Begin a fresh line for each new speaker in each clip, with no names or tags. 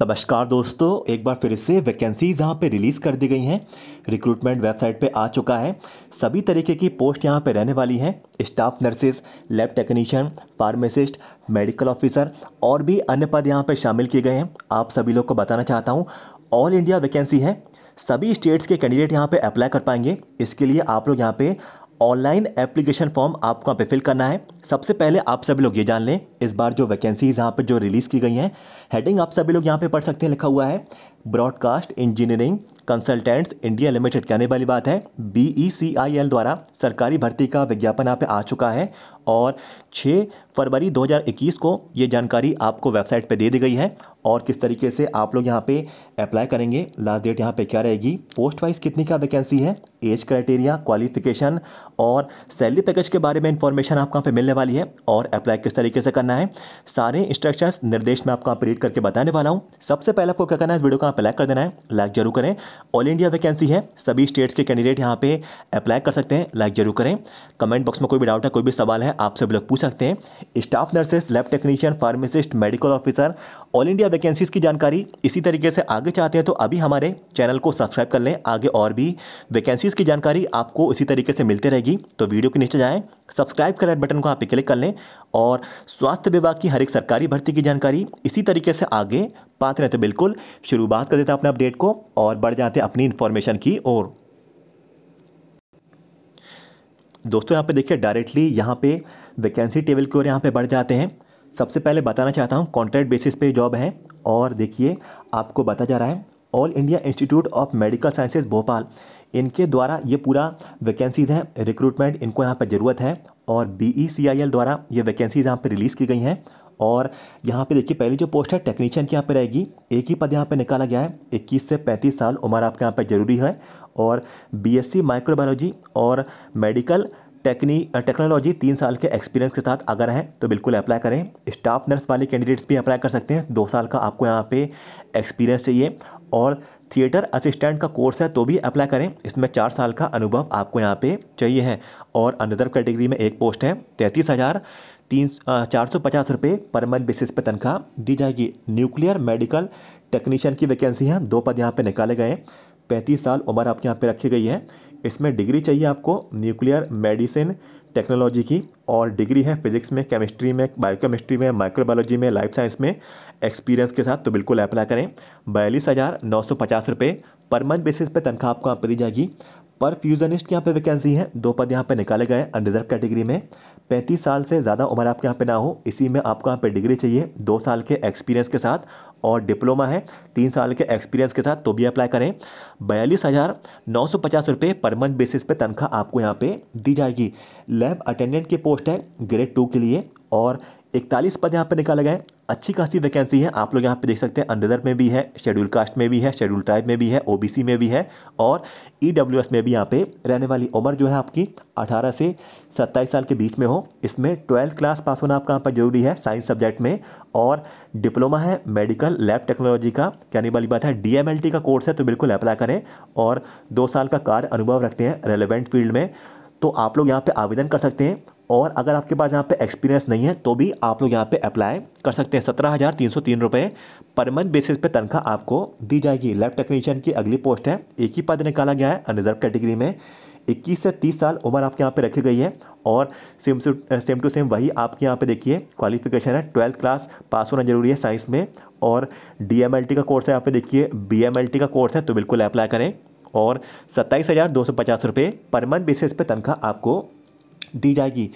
नमस्कार दोस्तों एक बार फिर से वैकेंसीज़ यहाँ पे रिलीज़ कर दी गई हैं रिक्रूटमेंट वेबसाइट पे आ चुका है सभी तरीके की पोस्ट यहाँ पे रहने वाली हैं staff nurses lab technician pharmacist medical officer और भी अन्य पद यहाँ पे शामिल किए गए हैं आप सभी लोग को बताना चाहता हूँ ऑल इंडिया वैकेंसी है सभी स्टेट्स के कैंडिडेट यहाँ पर अप्लाई कर पाएंगे इसके लिए आप लोग यहाँ पर ऑनलाइन एप्लीकेशन फॉर्म आपको यहाँ पे फिल करना है सबसे पहले आप सभी लोग ये जान लें इस बार जो वैकेंसीज यहाँ पे जो रिलीज़ की गई हैं हेडिंग आप सभी लोग यहाँ पे पढ़ सकते हैं लिखा हुआ है broadcast engineering consultants India limited कहने वाली बात है B E C I L द्वारा सरकारी भर्ती का विज्ञापन यहाँ पे आ चुका है और छः फरवरी 2021 को ये जानकारी आपको वेबसाइट पे दे दी गई है और किस तरीके से आप लोग यहाँ पे अप्लाई करेंगे लास्ट डेट यहाँ पे क्या रहेगी पोस्ट वाइज कितनी का वैकेंसी है एज क्राइटेरिया क्वालिफिकेशन और सैलरी पैकेज के बारे में इंफॉर्मेशन आपको यहाँ पे मिलने वाली है और अप्लाई किस तरीके से करना है सारे इंस्ट्रक्शंस निर्देश में आपको यहाँ रीड करके बताने वाला हूँ सबसे पहले आपको क्या करना है इस वीडियो को आप लाइक कर देना है लाइक जरूर करें ऑल इंडिया वैकेंसी है सभी स्टेट्स के कैंडिडेट यहाँ पर अप्लाई कर सकते हैं लाइक जरूर करें कमेंट बॉक्स में कोई भी डाउट है कोई भी सवाल है आप सभी लोग पूछ सकते हैं staff nurses lab technician pharmacist medical officer all India vacancies की जानकारी इसी तरीके से आगे चाहते हैं तो अभी हमारे चैनल को सब्सक्राइब कर लें आगे और भी वैकेंसीज की जानकारी आपको इसी तरीके से मिलती रहेगी तो वीडियो के नीचे जाएँ सब्सक्राइब कर बटन को आप पे क्लिक कर लें और स्वास्थ्य विभाग की हर एक सरकारी भर्ती की जानकारी इसी तरीके से आगे पाते रहते बिल्कुल शुरुआत कर देते हैं अपने अपडेट को और बढ़ जाते हैं अपनी इन्फॉर्मेशन की ओर दोस्तों यहाँ पे देखिए डायरेक्टली यहाँ पे वैकेंसी टेबल की ओर यहाँ पे बढ़ जाते हैं सबसे पहले बताना चाहता हूँ कॉन्ट्रैक्ट बेसिस पे जॉब है और देखिए आपको बता जा रहा है all India institute of medical sciences Bhopal इनके द्वारा ये पूरा वैकेंसीज हैं रिक्रूटमेंट इनको यहाँ पर ज़रूरत है और B E C I L द्वारा ये वैकेंसीज यहाँ पर रिलीज़ की गई हैं और यहाँ पे देखिए पहली जो पोस्ट है टेक्नीशियन की यहाँ पे रहेगी एक ही पद यहाँ पे निकाला गया है 21 से 35 साल उम्र आपके यहाँ पे ज़रूरी है और बीएससी माइक्रोबायोलॉजी और मेडिकल टेक्नी टेक्नोलॉजी तीन साल के एक्सपीरियंस के साथ अगर है तो बिल्कुल अप्लाई करें स्टाफ नर्स वाले कैंडिडेट्स भी अप्लाई कर सकते हैं दो साल का आपको यहाँ पे एक्सपीरियंस चाहिए और थिएटर असिस्टेंट का कोर्स है तो भी अप्लाई करें इसमें चार साल का अनुभव आपको यहाँ पे चाहिए है और अनदर कैटेगरी में एक पोस्ट है तैंतीस हज़ार तीन चार सौ पचास रुपये पर मंथ बेसिस पर तनख्वाह दी जाएगी न्यूक्लियर मेडिकल टेक्नीशियन की वैकेंसी है दो पद यहाँ पे निकाले गए पैंतीस साल उम्र आपके यहाँ पे रखी गई है इसमें डिग्री चाहिए आपको न्यूक्लियर मेडिसिन टेक्नोलॉजी की और डिग्री है फिजिक्स में केमिस्ट्री में बायोकेमिस्ट्री में माइक्रोबायोलॉजी में लाइफ साइंस में एक्सपीरियंस के साथ तो बिल्कुल अप्लाई करें बयालीस हज़ार नौ सौ पचास रुपये पर मंथ बेसिस पे तनख्वाह आपको आप दी जाएगी परफ्यूजनिस्ट की यहाँ पे वैकेंसी है दो पद यहाँ पे निकाले गए अनरिजर्व कैटेगरी में पैंतीस साल से ज़्यादा उम्र आपके यहाँ पे ना हो इसी में आपको यहाँ पे डिग्री चाहिए दो साल के एक्सपीरियंस के साथ और डिप्लोमा है तीन साल के एक्सपीरियंस के साथ तो भी अप्लाई करें बयालीस हज़ार नौ सौ पचास रुपये पर मंथ बेसिस पे तनख्वाह आपको यहाँ पे दी जाएगी लैब अटेंडेंट की पोस्ट है ग्रेड टू के लिए और इकतालीस पद यहाँ पे निकाले गए अच्छी खासी वैकेंसी है आप लोग यहाँ पे देख सकते हैं अंडर में भी है शेड्यूल कास्ट में भी है शेड्यूल ट्राइब में भी है ओबीसी में भी है और ई e में भी यहाँ पे रहने वाली उम्र जो है आपकी अठारह से सत्ताईस साल के बीच में हो इसमें ट्वेल्थ क्लास पास होना आपका यहाँ पर जरूरी है साइंस सब्जेक्ट में और डिप्लोमा है मेडिकल लैब टेक्नोलॉजी का कहने वाली बात है डी का कोर्स है तो बिल्कुल अप्लाई करें और दो साल का कार्य अनुभव रखते हैं रेलिवेंट फील्ड में तो आप लोग यहाँ पे आवेदन कर सकते हैं और अगर आपके पास यहाँ पे एक्सपीरियंस नहीं है तो भी आप लोग यहाँ पे अप्लाई कर सकते हैं सत्रह हज़ार तीन सौ तीन रुपये पर मंथ बेसिस पे तनख्वाह आपको दी जाएगी लैब टेक्नीशियन की अगली पोस्ट है एक ही पद निकाला गया है अनरिजर्व कैटेगरी में इक्कीस से तीस साल उम्र आपके यहाँ पे रखी गई है और सेम सेम टू सेम वही आपके यहाँ पे देखिए क्वालिफिकेशन है ट्वेल्थ क्लास पास होना जरूरी है साइंस में और डी का कोर्स है यहाँ पे देखिए बी का कोर्स है तो बिल्कुल अप्लाई करें और सत्ताईस हज़ार दो सौ पचास रुपये पर मंथ बेसिस पे तनख्वाह आपको दी जाएगी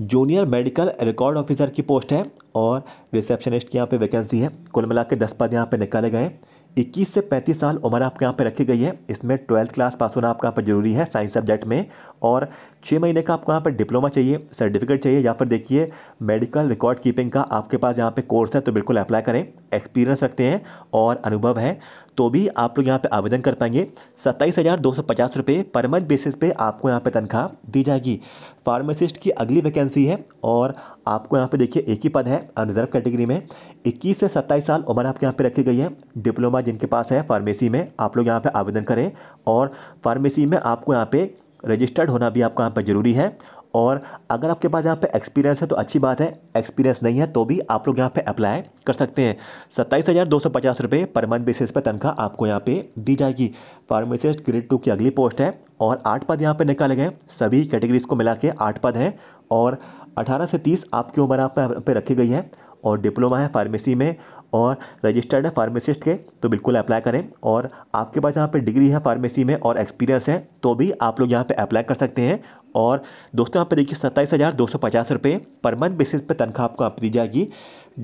जूनियर मेडिकल रिकॉर्ड ऑफिसर की पोस्ट है और रिसेप्शनिस्ट की यहाँ पे वैकेंसी है कुल मिला के दस पद यहाँ पे निकाले गए 21 से 35 साल उम्र आपके यहाँ पे रखी गई है इसमें ट्वेल्थ क्लास पास होना आपके यहाँ पर जरूरी है साइंस सब्जेक्ट में और छः महीने का आपको यहाँ पर डिप्लोमा चाहिए सर्टिफिकेट चाहिए या फिर देखिए मेडिकल रिकॉर्ड कीपिंग का आपके पास यहाँ पे कोर्स है तो बिल्कुल अप्लाई करें एक्सपीरियंस रखते हैं और अनुभव है तो भी आप लोग यहाँ पे आवेदन कर पाएंगे सत्ताईस हज़ार दो सौ पचास रुपये पर मंथ बेसिस पे आपको यहाँ पे तनख्वाह दी जाएगी फार्मासिस्ट की अगली वैकेंसी है और आपको यहाँ पे देखिए एक ही पद है रिजर्व कैटेगरी में इक्कीस से सत्ताईस साल उम्र आपके यहाँ पे रखी गई है डिप्लोमा जिनके पास है फार्मेसी में आप लोग यहाँ पर आवेदन करें और फार्मेसी में आपको यहाँ पर रजिस्टर्ड होना भी आपका यहाँ पर ज़रूरी है और अगर आपके पास यहाँ पे एक्सपीरियंस है तो अच्छी बात है एक्सपीरियंस नहीं है तो भी आप लोग यहाँ पे अप्लाई कर सकते हैं सत्ताईस हज़ार दो सौ पचास रुपये पर मंथ बेसिस पर तनख्वाह आपको यहाँ पे दी जाएगी फार्मासिस्ट ग्रेड टू की अगली पोस्ट है और आठ पद यहाँ पे निकाले गए सभी कैटेगरीज को मिला के आठ पद हैं और अठारह से तीस आपकी उम्र यहाँ पे रखी गई है और डिप्लोमा है फार्मेसी में और रजिस्टर्ड है फार्मेसिस्ट के तो बिल्कुल अप्लाई करें और आपके पास यहाँ पे डिग्री है फार्मेसी में और एक्सपीरियंस है तो भी आप लोग यहाँ पे अप्लाई कर सकते हैं और दोस्तों यहाँ पे देखिए सत्ताईस हज़ार दो सौ पचास रुपये पर मंथ बेसिस पे तनख्वाह आपको आप दी जाएगी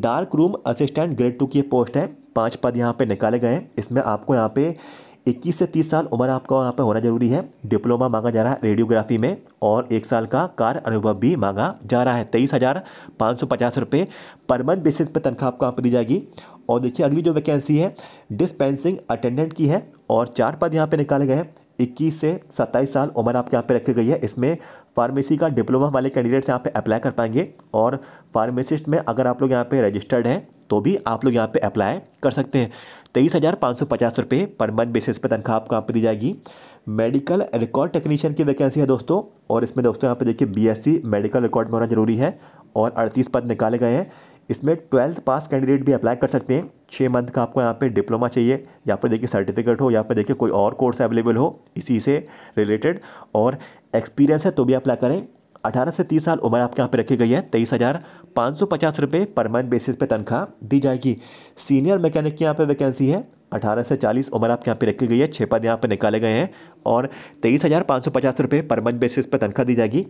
dark room assistant grade two की पोस्ट है पाँच पद यहाँ पर निकाले गए हैं इसमें आपको यहाँ पर इक्कीस से तीस साल उम्र आपका यहाँ पर होना जरूरी है डिप्लोमा मांगा जा रहा है रेडियोग्राफी में और एक साल का कार्य अनुभव भी मांगा जा रहा है तेईस हज़ार पाँच सौ पचास रुपये पर मंथ बेसिस पर तनख्वाह आपको यहाँ पर दी जाएगी और देखिए अगली जो वैकेंसी है डिस्पेंसिंग अटेंडेंट की है और चार पद यहाँ पर निकाले गए हैं इक्कीस से सत्ताईस साल उम्र आपके यहाँ पे रखी गई है इसमें फार्मेसी का डिप्लोमा वाले कैंडिडेट्स यहाँ पे अप्लाई कर पाएंगे और फार्मेसिस्ट में अगर आप लोग यहाँ पे रजिस्टर्ड हैं तो भी आप लोग यहाँ पे अप्लाई कर सकते हैं तेईस हज़ार पाँच सौ पचास रुपये पर मंथ बेसिस पर तनख्वाह आपको यहाँ पर दी जाएगी मेडिकल रिकॉर्ड टेक्नीशियन की वैकेंसी है दोस्तों और इसमें दोस्तों यहाँ पे देखिए बीएससी मेडिकल रिकॉर्ड में होना जरूरी है और अड़तीस पद निकाले गए हैं इसमें ट्वेल्थ पास कैंडिडेट भी अप्लाई कर सकते हैं छः मंथ का आपको यहाँ पे डिप्लोमा चाहिए या पर देखिए सर्टिफिकेट हो या पर देखिए कोई और कोर्स अवेलेबल हो इसी से रिलेटेड और एक्सपीरियंस है तो भी अप्लाई करें 18 से 30 साल उम्र आपके यहाँ पे रखी गई है तेईस हज़ार पाँच सौ पचास रुपये पर मंथ बेसिस पे तनख्वाह दी जाएगी सीनियर मैकेनिक की यहाँ पे वैकेंसी है 18 से 40 उम्र आपके यहाँ पे रखी गई है छः पद यहाँ पे निकाले गए हैं और तेईस हज़ार पाँच सौ पचास रुपये पर मंथ बेसिस पे तनख्वाह दी जाएगी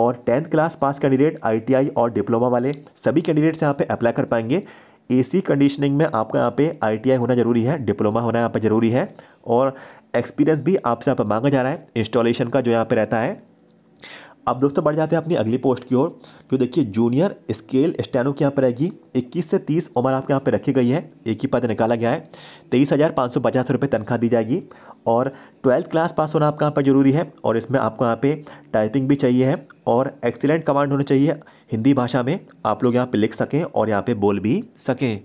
और टेंथ क्लास पास कैंडिडेट आई और डिप्लोमा वाले सभी कैंडिडेट्स यहाँ पर अप्लाई कर पाएंगे ए कंडीशनिंग में आपका यहाँ पे आई होना ज़रूरी है डिप्लोमा होना यहाँ पर ज़रूरी है और एक्सपीरियंस भी आपसे यहाँ पर मांगा जा रहा है इंस्टॉलेशन का जो यहाँ पे रहता है अब दोस्तों बढ़ जाते हैं अपनी अगली पोस्ट की ओर जो तो देखिए जूनियर स्केल स्टैनो की यहाँ पर रहेगी 21 से 30 उम्र आपके यहाँ पर रखी गई है एक ही पद निकाला गया है तेईस हज़ार पाँच सौ पचास रुपये तनख्वाह दी जाएगी और ट्वेल्थ क्लास पास होना आपके यहाँ पर जरूरी है और इसमें आपको यहाँ पे टाइपिंग भी चाहिए है और एक्सीलेंट कमांड होना चाहिए हिंदी भाषा में आप लोग यहाँ पर लिख सकें और यहाँ पर बोल भी सकें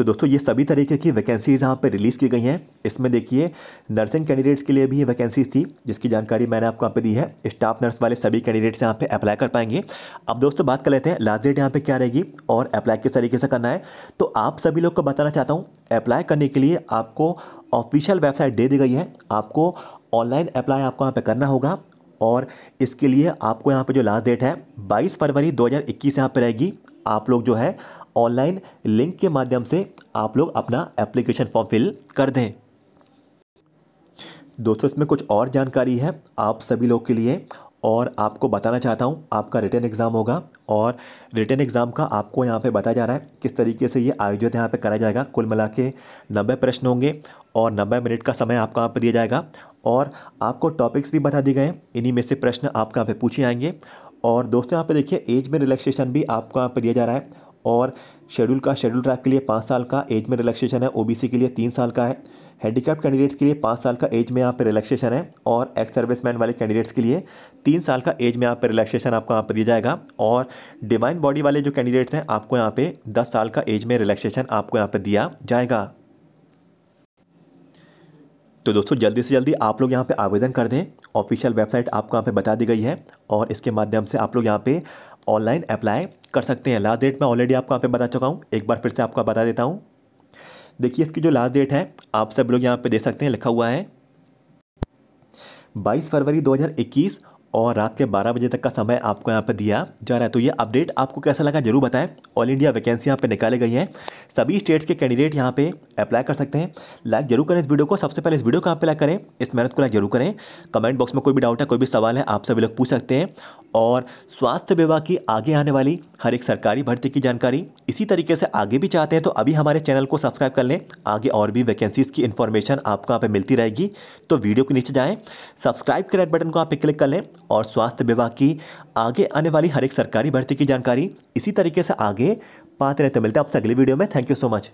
तो दोस्तों ये सभी तरीके की वैकेंसीज़ यहाँ पर रिलीज़ की गई हैं इसमें देखिए नर्सिंग कैंडिडेट्स के लिए भी ये वैकेंसीज थी जिसकी जानकारी मैंने आपको यहाँ पर दी है स्टाफ नर्स वाले सभी कैंडिडेट्स यहाँ पे अप्लाई कर पाएंगे अब दोस्तों बात कर लेते हैं लास्ट डेट यहाँ पर क्या रहेगी और अप्लाई किस तरीके से करना है तो आप सभी लोग को बताना चाहता हूँ अप्लाई करने के लिए आपको ऑफिशियल वेबसाइट दे दी गई है आपको ऑनलाइन अप्लाई आपको यहाँ पर करना होगा और इसके लिए आपको यहाँ पर जो लास्ट डेट है 22 फरवरी 2021 हज़ार इक्कीस यहाँ पर रहेगी आप लोग जो है ऑनलाइन लिंक के माध्यम से आप लोग अपना एप्लीकेशन फॉर्म फिल कर दें दोस्तों इसमें कुछ और जानकारी है आप सभी लोग के लिए और आपको बताना चाहता हूँ आपका रिटर्न एग्ज़ाम होगा और रिटर्न एग्ज़ाम का आपको यहाँ पे बताया जा रहा है किस तरीके से ये आयोजित यहाँ पे कराया जाएगा कुल मिला के नब्बे प्रश्न होंगे और नब्बे मिनट का समय आपको यहाँ पर दिया जाएगा और आपको टॉपिक्स भी बता दिए गए इन्हीं में से प्रश्न आपके यहाँ पर पूछे आएंगे और दोस्तों यहाँ पर देखिए एज में रिलैक्सेशन भी आपको यहाँ पर दिया जा रहा है और शेड्यूल का शेड्यूल ट्राइब के लिए पाँच साल का एज में रिलैक्सेशन है ओबीसी के लिए तीन साल का है हैंडीकैप कैंडिडेट्स के लिए पाँच साल का एज में यहाँ पे रिलैक्सेशन है और एक्स सर्विसमैन वाले कैंडिडेट्स के लिए तीन साल का एज में यहाँ पे रिलैक्सेशन आपको यहाँ पर दिया जाएगा और डिवाइन बॉडी वाले जो कैंडिडेट्स हैं आपको यहाँ पर दस साल का एज में रिलैक्सेशन आपको यहाँ पर दिया जाएगा तो दोस्तों जल्दी से जल्दी आप लोग यहाँ पे आवेदन कर दें ऑफिशियल वेबसाइट आपको यहाँ पे बता दी गई है और इसके माध्यम से आप लोग यहाँ पे ऑनलाइन अप्लाई कर सकते हैं लास्ट डेट मैं ऑलरेडी आपको यहाँ पे बता चुका हूँ एक बार फिर से आपको बता देता हूँ देखिए इसकी जो लास्ट डेट है आप सब लोग यहाँ पे देख सकते हैं लिखा हुआ है 22 फरवरी 2021 और रात के 12 बजे तक का समय आपको यहाँ पर दिया जा रहा है तो ये अपडेट आपको कैसा लगा जरूर बताएं ऑल इंडिया वैकेंसी यहाँ पे निकाले गई हैं सभी स्टेट्स के कैंडिडेट यहाँ पे अप्लाई कर सकते हैं लाइक जरूर करें इस वीडियो को सबसे पहले इस वीडियो को आप लाइक करें इस मेहनत को लाइक जरूर करें कमेंट बॉक्स में कोई भी डाउट है कोई भी सवाल है आप सभी लोग पूछ सकते हैं और स्वास्थ्य विभाग की आगे आने वाली हर एक सरकारी भर्ती की जानकारी इसी तरीके से आगे भी चाहते हैं तो अभी हमारे चैनल को सब्सक्राइब कर लें आगे और भी वैकेंसीज़ की इन्फॉर्मेशन आपको यहाँ पर मिलती रहेगी तो वीडियो के नीचे जाएँ सब्सक्राइब के रेड बटन को आप क्लिक कर लें और स्वास्थ्य विभाग की आगे आने वाली हर एक सरकारी भर्ती की जानकारी इसी तरीके से आगे पाते रहते तो मिलते हैं आपसे अगली वीडियो में थैंक यू सो मच